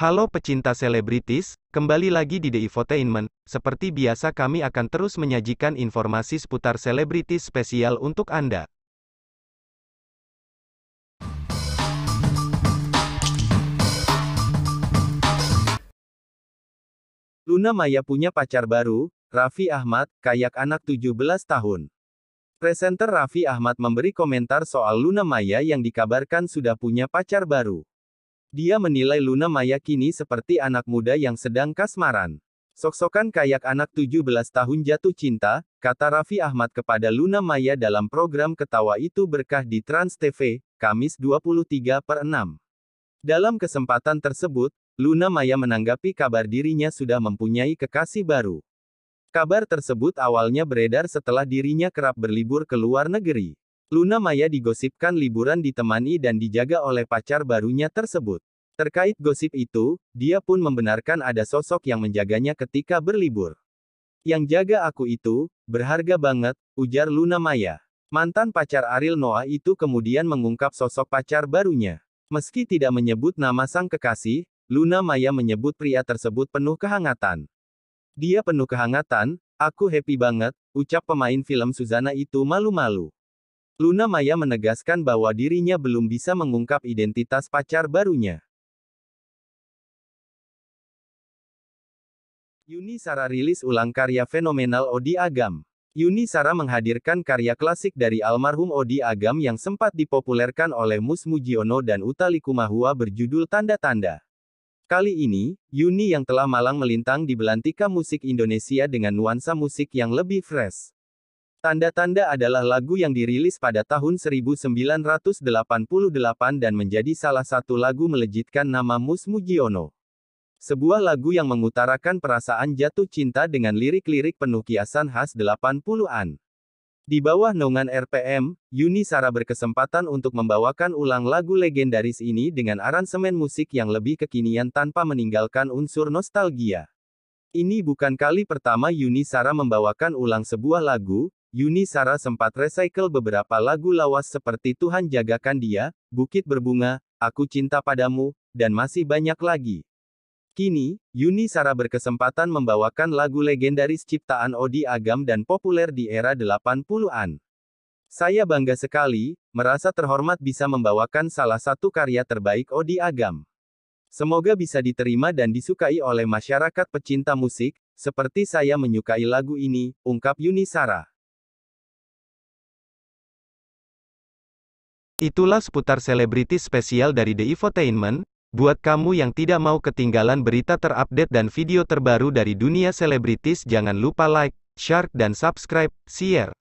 Halo pecinta selebritis, kembali lagi di The Infotainment. Seperti biasa kami akan terus menyajikan informasi seputar selebritis spesial untuk Anda. Luna Maya punya pacar baru, Raffi Ahmad, kayak anak 17 tahun. Presenter Raffi Ahmad memberi komentar soal Luna Maya yang dikabarkan sudah punya pacar baru. Dia menilai Luna Maya kini seperti anak muda yang sedang kasmaran. Sok-sokan kayak anak 17 tahun jatuh cinta, kata Raffi Ahmad kepada Luna Maya dalam program Ketawa Itu Berkah di Trans TV, Kamis 23 per 6. Dalam kesempatan tersebut, Luna Maya menanggapi kabar dirinya sudah mempunyai kekasih baru. Kabar tersebut awalnya beredar setelah dirinya kerap berlibur ke luar negeri. Luna Maya digosipkan liburan ditemani dan dijaga oleh pacar barunya tersebut. Terkait gosip itu, dia pun membenarkan ada sosok yang menjaganya ketika berlibur. Yang jaga aku itu, berharga banget, ujar Luna Maya. Mantan pacar Ariel Noah itu kemudian mengungkap sosok pacar barunya. Meski tidak menyebut nama sang kekasih, Luna Maya menyebut pria tersebut penuh kehangatan. Dia penuh kehangatan, aku happy banget, ucap pemain film Suzana itu malu-malu. Luna Maya menegaskan bahwa dirinya belum bisa mengungkap identitas pacar barunya. Yuni Sara rilis ulang karya fenomenal Odi Agam. Yuni Sara menghadirkan karya klasik dari almarhum Odi Agam yang sempat dipopulerkan oleh Mus Mujiono dan Utali Kumahua berjudul Tanda-Tanda. Kali ini, Yuni yang telah malang melintang di belantika musik Indonesia dengan nuansa musik yang lebih fresh. Tanda-tanda adalah lagu yang dirilis pada tahun 1988 dan menjadi salah satu lagu melejitkan nama Mus Mujiono. Sebuah lagu yang mengutarakan perasaan jatuh cinta dengan lirik-lirik penuh kiasan khas 80-an. Di bawah naungan RPM, Yuni Sara berkesempatan untuk membawakan ulang lagu legendaris ini dengan aransemen musik yang lebih kekinian tanpa meninggalkan unsur nostalgia. Ini bukan kali pertama Yuni Sara membawakan ulang sebuah lagu, Yuni Sara sempat recycle beberapa lagu lawas seperti Tuhan Jagakan Dia, Bukit Berbunga, Aku Cinta Padamu, dan masih banyak lagi. Kini, Yuni Sara berkesempatan membawakan lagu legendaris ciptaan Odi Agam dan populer di era 80-an. Saya bangga sekali, merasa terhormat bisa membawakan salah satu karya terbaik Odi Agam. Semoga bisa diterima dan disukai oleh masyarakat pecinta musik, seperti saya menyukai lagu ini, ungkap Yuni Sara. Itulah seputar selebriti spesial dari The Infotainment, buat kamu yang tidak mau ketinggalan berita terupdate dan video terbaru dari dunia selebritis jangan lupa like, share, dan subscribe, share.